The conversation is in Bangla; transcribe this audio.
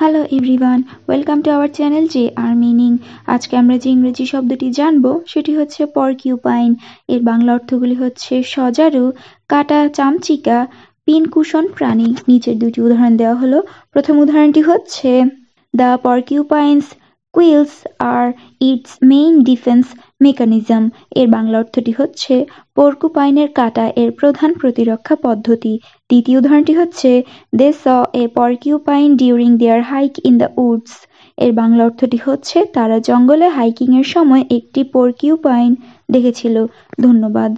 hello everyone welcome to our channel J R meaning আজকে আমরা যে ইংরেজি শব্দটি জানব সেটি হচ্ছে পরকিউপাইন এর বাংলা অর্থগুলি হচ্ছে সজারু কাটা চামচিকা পিনকুশন প্রাণী নিচের দুটি উদাহরণ দেওয়া হলো প্রথম উদাহরণটি হচ্ছে the porcupine's quills are its main defence mechanism এর বাংলা অর্থটি হচ্ছে পর্কুপাইনের কাটা এর প্রধান প্রতিরক্ষা পদ্ধতি দ্বিতীয় উদাহরণটি হচ্ছে they saw a porcupine during their hike in the woods এর বাংলা অর্থটি হচ্ছে তারা জঙ্গলে হাইকিংয়ের সময় একটি পর্কিউপাইন দেখেছিল ধন্যবাদ